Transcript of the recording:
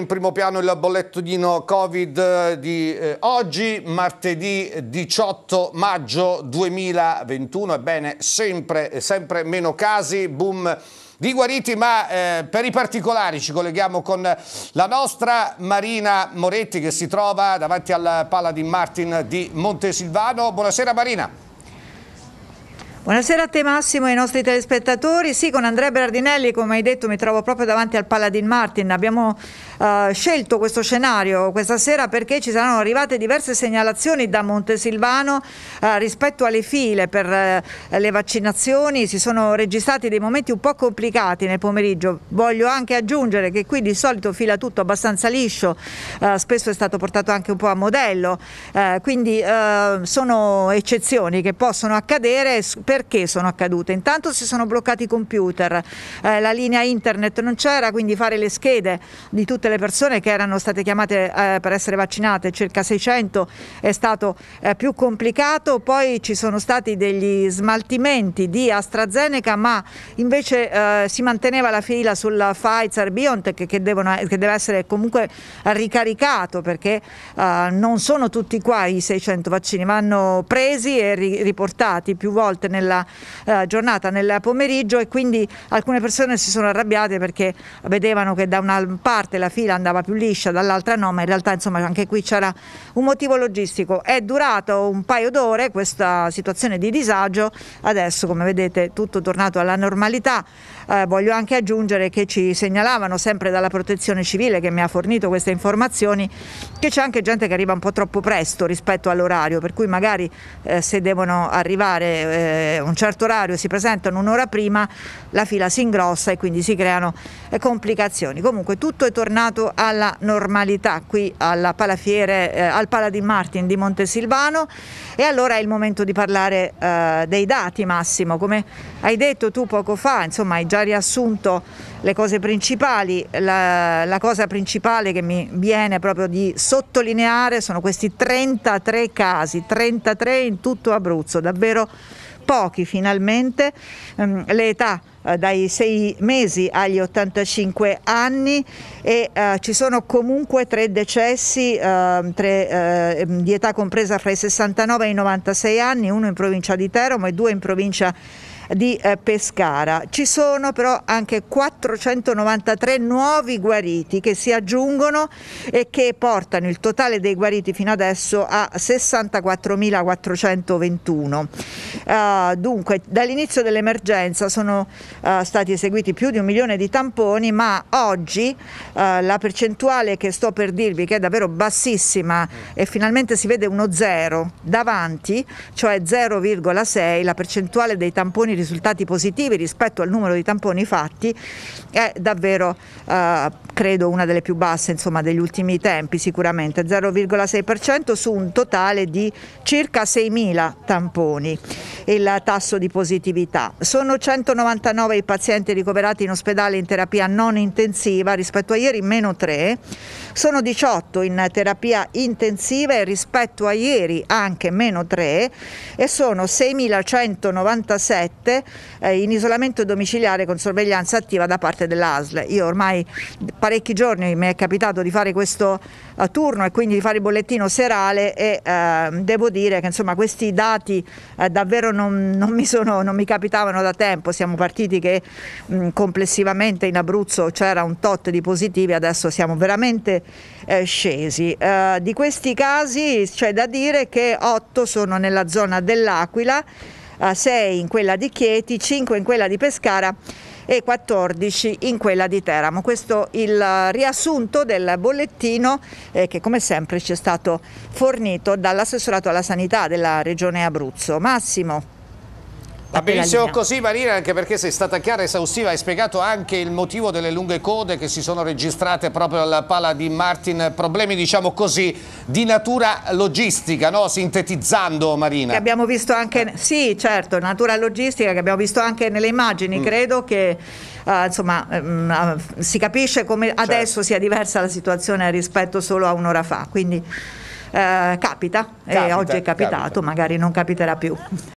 in primo piano il bollettino Covid eh, di eh, oggi, martedì 18 maggio 2021. Ebbene, sempre, eh, sempre meno casi, boom di guariti, ma eh, per i particolari ci colleghiamo con la nostra Marina Moretti che si trova davanti al Pala di Martin di Montesilvano. Buonasera Marina. Buonasera a te Massimo e ai nostri telespettatori. Sì, con Andrea Berardinelli, come hai detto, mi trovo proprio davanti al Paladin Martin. Abbiamo eh, scelto questo scenario questa sera perché ci saranno arrivate diverse segnalazioni da Montesilvano eh, rispetto alle file per eh, le vaccinazioni. Si sono registrati dei momenti un po' complicati nel pomeriggio. Voglio anche aggiungere che qui di solito fila tutto abbastanza liscio, eh, spesso è stato portato anche un po' a modello, eh, quindi eh, sono eccezioni che possono accadere perché sono accadute. Intanto si sono bloccati i computer, eh, la linea internet non c'era, quindi fare le schede di tutte le persone che erano state chiamate eh, per essere vaccinate, circa 600, è stato eh, più complicato. Poi ci sono stati degli smaltimenti di AstraZeneca, ma invece eh, si manteneva la fila sul Pfizer BioNTech che, devono, che deve essere comunque ricaricato perché eh, non sono tutti qua i 600 vaccini, vanno presi e riportati più volte nel nella eh, giornata, nel pomeriggio e quindi alcune persone si sono arrabbiate perché vedevano che da una parte la fila andava più liscia, dall'altra no, ma in realtà insomma anche qui c'era un motivo logistico. È durato un paio d'ore questa situazione di disagio, adesso come vedete tutto tornato alla normalità. Eh, voglio anche aggiungere che ci segnalavano sempre dalla protezione civile che mi ha fornito queste informazioni che c'è anche gente che arriva un po' troppo presto rispetto all'orario, per cui magari eh, se devono arrivare eh, eh, un certo orario si presentano un'ora prima, la fila si ingrossa e quindi si creano eh, complicazioni. Comunque tutto è tornato alla normalità qui alla palafiere, eh, al Paladin Martin di Montesilvano e allora è il momento di parlare eh, dei dati Massimo, come hai detto tu poco fa, insomma hai già riassunto le cose principali, la, la cosa principale che mi viene proprio di sottolineare sono questi 33 casi, 33 in tutto Abruzzo, davvero pochi finalmente ehm, le eh, dai 6 mesi agli 85 anni e uh, ci sono comunque tre decessi uh, tre, uh, di età compresa fra i 69 e i 96 anni, uno in provincia di Teramo e due in provincia di Pescara. Ci sono però anche 493 nuovi guariti che si aggiungono e che portano il totale dei guariti fino adesso a 64.421. Ah, dunque, dall'inizio dell'emergenza sono uh, stati eseguiti più di un milione di tamponi, ma oggi uh, la percentuale che sto per dirvi, che è davvero bassissima e finalmente si vede uno zero davanti, cioè 0,6, la percentuale dei tamponi risultati positivi rispetto al numero di tamponi fatti, è davvero, credo, una delle più basse insomma, degli ultimi tempi, sicuramente 0,6% su un totale di circa 6.000 tamponi il tasso di positività. Sono 199 i pazienti ricoverati in ospedale in terapia non intensiva rispetto a ieri meno 3, sono 18 in terapia intensiva e rispetto a ieri anche meno 3 e sono 6.197 eh, in isolamento domiciliare con sorveglianza attiva da parte dell'ASL. Io ormai parecchi giorni mi è capitato di fare questo a turno e quindi di fare il bollettino serale e eh, devo dire che insomma, questi dati eh, davvero non, non, mi sono, non, mi capitavano da tempo, siamo partiti che mh, complessivamente in Abruzzo c'era un tot di positivi, adesso siamo veramente eh, scesi. Eh, di questi casi c'è da dire che 8 sono nella zona dell'Aquila, 6 eh, in quella di Chieti, 5 in quella di Pescara e 14 in quella di Teramo. Questo il riassunto del bollettino eh, che come sempre ci è stato fornito dall'assessorato alla sanità della Regione Abruzzo. Massimo. Va benissimo così Marina, anche perché sei stata chiara, e esaustiva, hai spiegato anche il motivo delle lunghe code che si sono registrate proprio alla pala di Martin, problemi diciamo così di natura logistica, no? sintetizzando Marina. Che abbiamo visto anche, eh. sì certo, natura logistica che abbiamo visto anche nelle immagini, mm. credo che Uh, insomma, um, uh, si capisce come certo. adesso sia diversa la situazione rispetto solo a un'ora fa, quindi uh, eh, capita, capita, e oggi è capitato, capita. magari non capiterà più.